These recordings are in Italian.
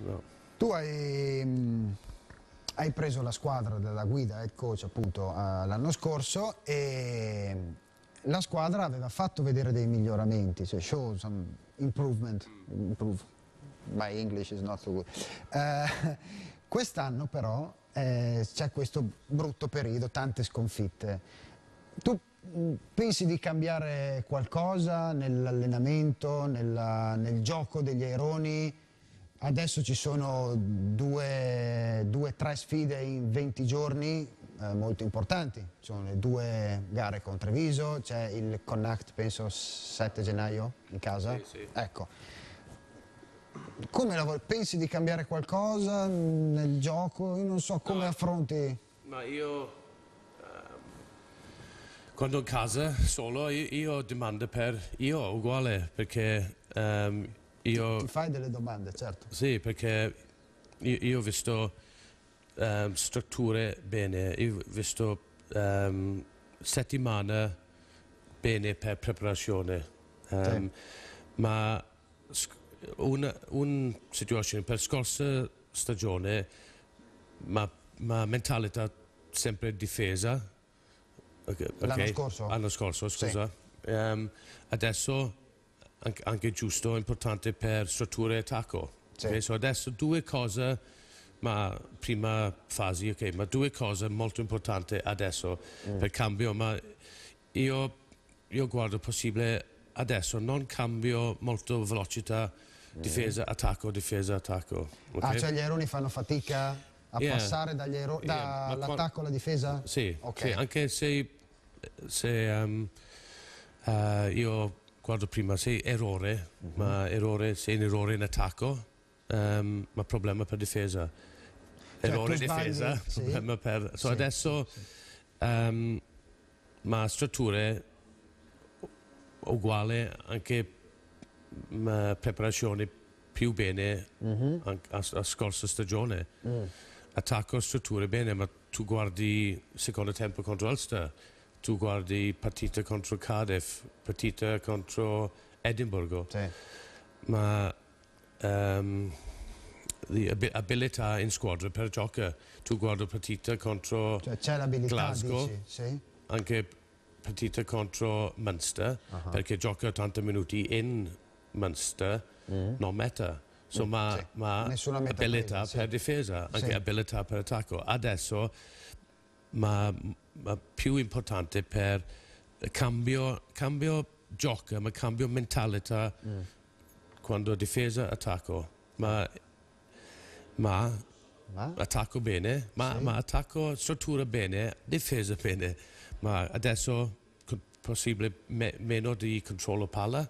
No. Tu hai, mm, hai, preso la squadra della guida head coach appunto eh, l'anno scorso e la squadra aveva fatto vedere dei miglioramenti, cioè show some improvement, improve. My English is not so good. Uh, Quest'anno però eh, c'è questo brutto periodo, tante sconfitte. Tu mm, pensi di cambiare qualcosa nell'allenamento, nel gioco degli aeroni? Adesso ci sono due, due, tre sfide in 20 giorni eh, molto importanti, ci sono le due gare con Treviso, c'è il Connacht penso 7 gennaio in casa, sì, sì. ecco. Come lavori? Pensi di cambiare qualcosa nel gioco? Io non so come no, affronti. Ma io ehm, quando in casa solo io, io, domando per io uguale perché um, io... Ti, fai delle domande, certo. Sì, perché io, io ho visto um, strutture bene, io ho visto um, settimane bene per preparazione, um, sì. ma una, un situazione per scorsa stagione, ma, ma mentalità sempre difesa. Okay, okay. L'anno scorso? L'anno scorso, scusa. Sì. Um, adesso anche, anche giusto importante per struttura e attacco. Sì. adesso due cose, ma prima fase, ok, ma due cose molto importanti adesso mm. per cambio, ma io, io, guardo possibile adesso, non cambio molto velocità, mm. difesa, attacco, difesa, attacco. Okay? Ah, cioè gli aeroni fanno fatica? a yeah. passare dall'attacco yeah. da qual... alla difesa? Sì, okay. sì. anche se, se um, uh, io guardo prima, se errore, uh-huh. ma errore, se un errore in attacco, um, ma problema per difesa. Cioè, errore cioè, difesa, sbagli, problema sì. per... So adesso, sì. Um, ma strutture uguale anche ma preparazione più bene uh-huh. a, a, scorsa stagione. uh Attacco strutture bene, ma tu guardi secondo tempo contro Ulster tu guardi partita contro Cardiff, partita contro Edimburgo, sì. ma um, ehm, l'abilità in squadra per giocare, tu guardi partita contro cioè, Glasgow, dici, sì? anche partita contro Munster, uh -huh. perché gioca 80 minuti in Munster, mm. non meta. Insomma, mm, sì. ma Nessuna abilità prima, per difesa, anche abilità per attacco. Adesso, ma più importante per cambio, cambio gioco, ma cambio mentalità mm. quando difesa attacco. Ma, ma, ma? attacco bene, ma, sì. ma, attacco struttura bene, difesa bene. Ma adesso possibile me, meno di controllo palla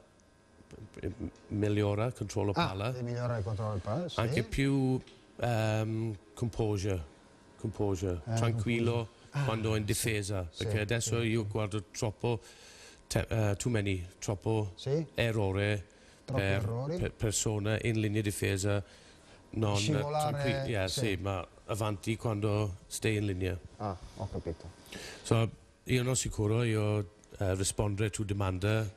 migliora controllo ah, palla. Migliora il controllo palla, sì. Anche più um, composure, composure eh, tranquillo. Composure ah, quando in difesa, sì, perché sì, adesso sì, io guardo troppo, te, uh, too many, troppo errore per, per, persone in linea difesa, non Scivolare, yeah, sì. ma avanti quando stai in linea. Ah, ho capito. So, io non sicuro, io uh, rispondere a tua domanda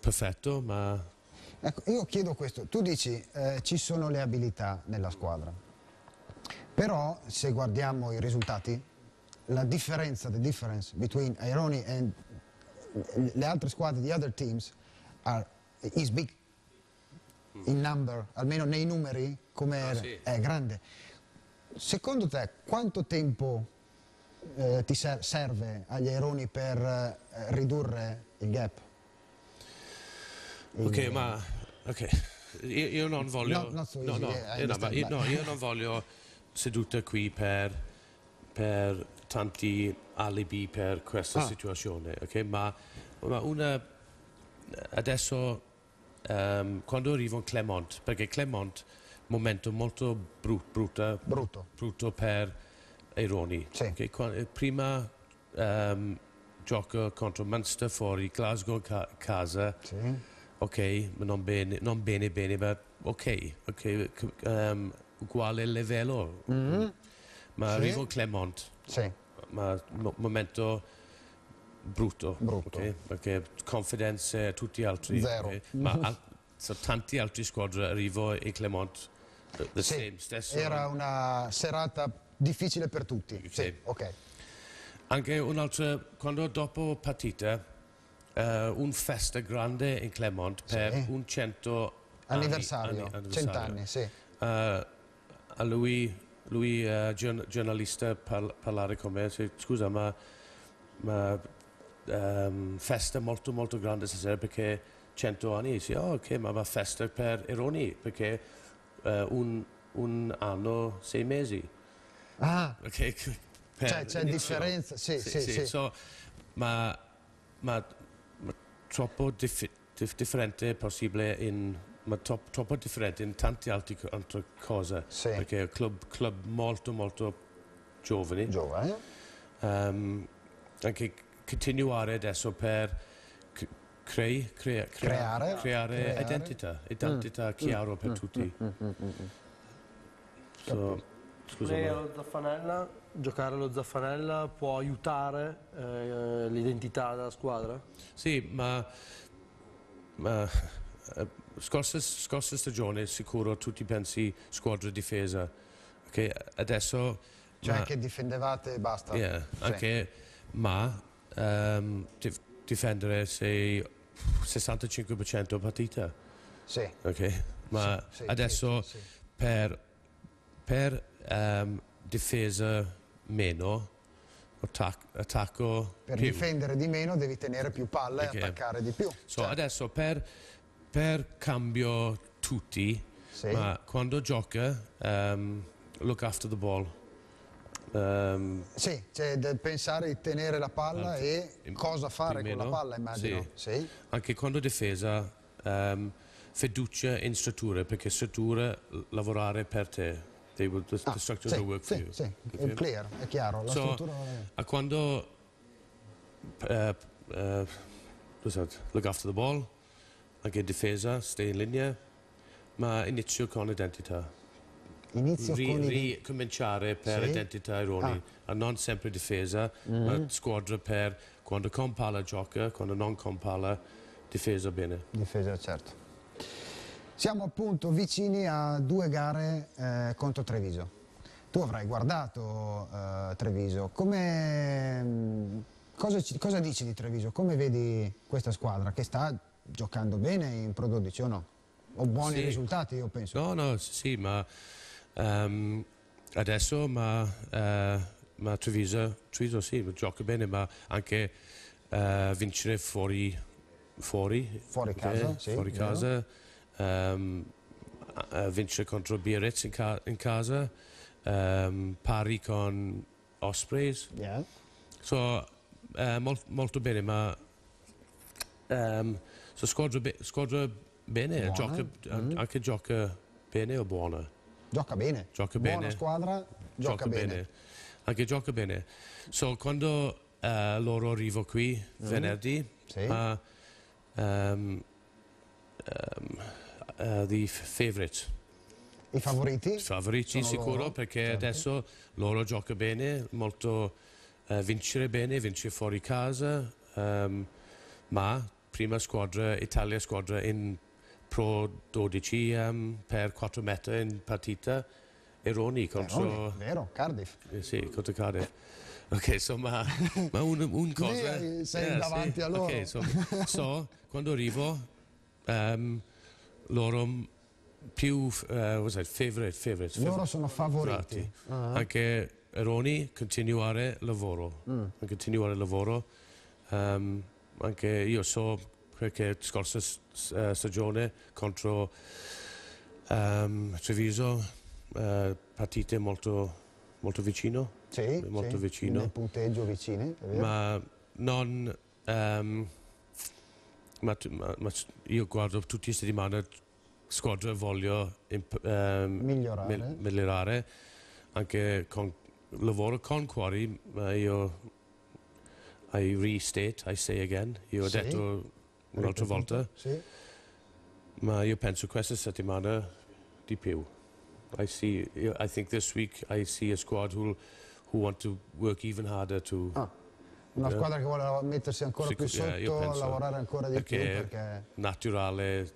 perfetto, ma... Ecco, io chiedo questo, tu dici eh, ci sono le abilità nella squadra, però se guardiamo i risultati la differenza, the difference between Aironi and le altre squadre, the other teams, are, is big in number, almeno nei numeri, come ah, sì. è grande. Secondo te quanto tempo eh, ti ser serve agli aeroni per eh, ridurre il gap? ok, eh, ma okay. Io, io, non voglio... Not, not no, no, eh, no, io non voglio sedute qui per, per tanti alibi per questa ah. situazione, okay? ma, ma, una, adesso um, quando arrivo in Clermont, perché Clermont momento molto brut, brutta, brutto. brutto per Eroni. Sì. Che okay? Eh, prima um, gioco contro Munster fuori, Glasgow ca- casa, sì. ok, non bene, non bene, bene, ma ok, okay um, uguale livello, mm-hmm. ma sì. arrivo Clermont sì. Ma un momento brutto. brutto. Okay? Perché confidenze e tutti gli altri. Zero. Okay? Ma al so, tanti altri squadre, Arrivo e Clement, the sì. same, stesso. Era una serata difficile per tutti. Okay. Sì, ok. Anche un'altra, quando dopo partita, uh, eh, un festa grande in Clermont per sì. un 100 anniversario, anni, anniversario. 100 sì. Uh, a lui lui eh, giornalista par parlare con me, cioè, scusa ma, ma um, festa molto molto grande stasera perché 100 anni, dice oh, ok ma va festa per Eroni perché eh, un, un, anno, sei mesi. Ah, okay. Cioè, c'è, cioè, differenza, sì, sì, sì, sì. So, ma, ma, ma, troppo dif dif differente possibile in ma troppo, troppo differente in tante altre, altre cose, sì. perché è un club, club molto molto giovane. Giovane. Um, anche continuare adesso per crei, crea, crea, creare, creare, creare, identità, identità mm. chiaro mm. per mm. tutti. Mm, mm, mm, so, scusami. lo Zaffanella, giocare allo Zaffanella può aiutare eh, l'identità della squadra? Sì, ma, ma scorsa, eh, scorsa, stagione sicuro tutti pensi squadra difesa, okay? adesso... Cioè ma, che difendevate e basta. Yeah, sì. anche, ma um, difendere sei 65% partita. Sì. Okay? Ma sì, adesso per, per um, difesa meno attacco per più. difendere di meno devi tenere più palla okay. e attaccare di più so, cioè. adesso per per cambio tutti, sì. ma quando gioca um, look after the ball. Um, sì, cioè pensare di tenere la palla e cosa fare con la palla immagino. Sì. Sì. Anche quando difesa um, fiducia in strutture perché strutture lavorare per te. They will, the, ah, the structures sì, work for you. Sì, okay. è clear, è chiaro. La so, struttura... È... Quando uh, uh, look after the ball anche difesa, stai in linea, ma inizio con identità. Inizio ri, con ricominciare per sì? identità ruoli, ah. non sempre difesa, mm ma mhm. squadra per quando compala gioca, quando non compala difesa bene. Difesa certo. Siamo appunto vicini a due gare eh, contro Treviso. Tu avrai guardato eh, Treviso, Come, mm, cosa, cosa dici di Treviso? Come vedi questa squadra che sta giocando bene in Pro 12 o no? Ho buoni sì. risultati io penso. No, no, sì, ma um, adesso ma, uh, ma Treviso, Treviso sì, gioca bene, ma anche uh, vincere fuori, fuori, fuori eh, casa, eh, sì, fuori casa um, vincere contro Biarritz in, ca in casa, um, pari con Ospreys. Yeah. So, molto bene, ma... Um, So squadra, be squadra bene, gioca, mm. anche gioca bene o buona? Gioca bene. Gioca bene. buona squadra, gioca, gioca bene. bene. Anche gioca bene. So, quando uh, loro arrivo qui mm. venerdì, sì. uh, eh, um, ehm, um, ehm, uh, eh, favorite. I favoriti? I Favoriti Sono sicuro loro. perché certo. adesso loro gioca bene, molto, vincere bene, vincere fuori casa, um, ma prima squadra, Italia squadra in Pro 12 um, ehm, per 4 metri in partita Eroni contro... Eroni, vero, Cardiff. Eh, sì, contro Cardiff. Ok, insomma, ma un, un cosa... Lì eh, sei eh, davanti sì. a loro. Ok, insomma, so, quando arrivo, um, loro più... Uh, was it, favorite, favorite, favorite. Loro sono favoriti. Uh -huh. Anche Eroni, continuare lavoro. Mm. Continuare lavoro. Um, anche io so perché scorsa eh, stagione contro um, Treviso uh, partite molto, molto vicino, sì, molto sì, vicino. nel punteggio vicine, ma non... Um, ma, ma, ma, io guardo tutte le settimane squadre voglio um, migliorare. migliorare. anche con lavoro con cuori ma io i restate, I say again, io ho sì. detto un'altra volta, sì. ma io penso questa settimana di più. I see, I think this week I see a squad who, who want to work even harder to... Ah, una eh, squadra che vuole mettersi ancora più sotto, yeah, lavorare ancora di perché più perché... è Naturale,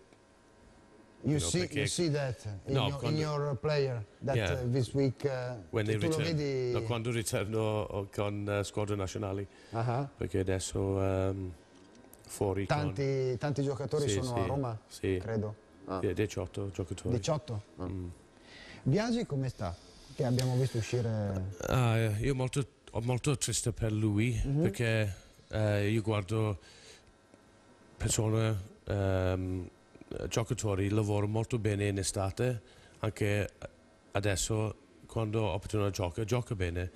You, you know, see, you see that in, no, your, in your player that yeah, uh, this week uh, return, vedi... no, quando ritorno oh, con uh, squadre nazionali uh -huh. perché adesso um, fuori tanti, con... tanti giocatori sì, sono sì, a Roma sì. credo ah. 18 giocatori 18? Mm. Biagi come sta? che abbiamo visto uscire uh, io molto, molto triste per lui -huh. Mm-hmm. perché eh, io guardo persone um, giocatori lavorano molto bene in estate, anche adesso quando Opportuna gioca, gioca bene,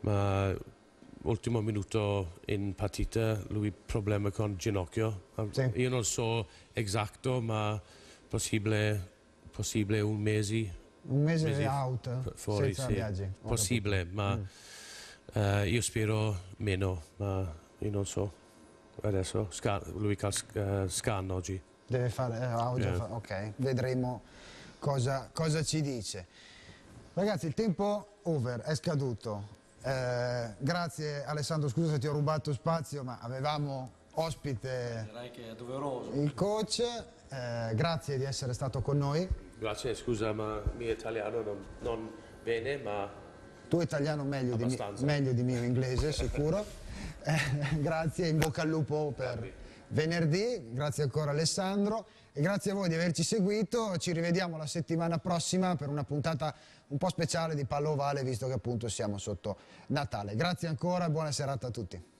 ma ultimo minuto in partita lui ha problema con il ginocchio. Sì. Io non so esatto, ma possibile, possibile un mese. Un mese, mese out fuori, senza sì. viaggi. Possibile, ma mm. uh, io spero meno, ma io non so. Adesso Scan, lui cal, uh, eh, scan oggi. Deve fare eh, audio, yeah. fa, ok, vedremo cosa, cosa, ci dice. Ragazzi, il tempo over è scaduto. Eh, grazie Alessandro, scusa se ti ho rubato spazio, ma avevamo ospite il coach. Eh, grazie di essere stato con noi. Grazie, scusa, ma il mio italiano non, non bene, ma tu italiano meglio, di, meglio di, mio inglese, sicuro. eh, grazie, in bocca al lupo per venerdì, grazie ancora Alessandro e grazie a voi di averci seguito, ci rivediamo la settimana prossima per una puntata un po' speciale di Pallo Ovale visto che appunto siamo sotto Natale. Grazie ancora e buona serata a tutti.